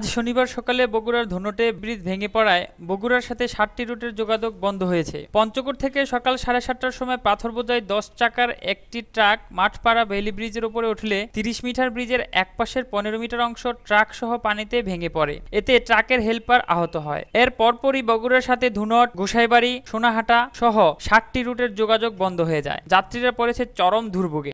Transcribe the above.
আজ শনিবার সকালে বগুড়ার ধনটে ব্রিজ ভেঙে পড়ায় বগুড়ার সাথে সাতটি রুটের যোগাযোগ বন্ধ হয়েছে পঞ্চকোট থেকে সকাল সাড়ে সাতটার সময় পাথর বোঝায় দশ চাকার একটি ট্রাক মাঠপাড়া বেলি ব্রিজের উপরে উঠলে তিরিশ মিটার ব্রিজের এক পাশের পনেরো মিটার অংশ ট্রাক সহ পানিতে ভেঙে পড়ে এতে ট্রাকের হেল্পার আহত হয় এর পরপরই বগুড়ার সাথে ধুনট গোসাইবাড়ি সোনাহাটা সহ সাতটি রুটের যোগাযোগ বন্ধ হয়ে যায় যাত্রীরা পড়েছে চরম দুর্ভোগে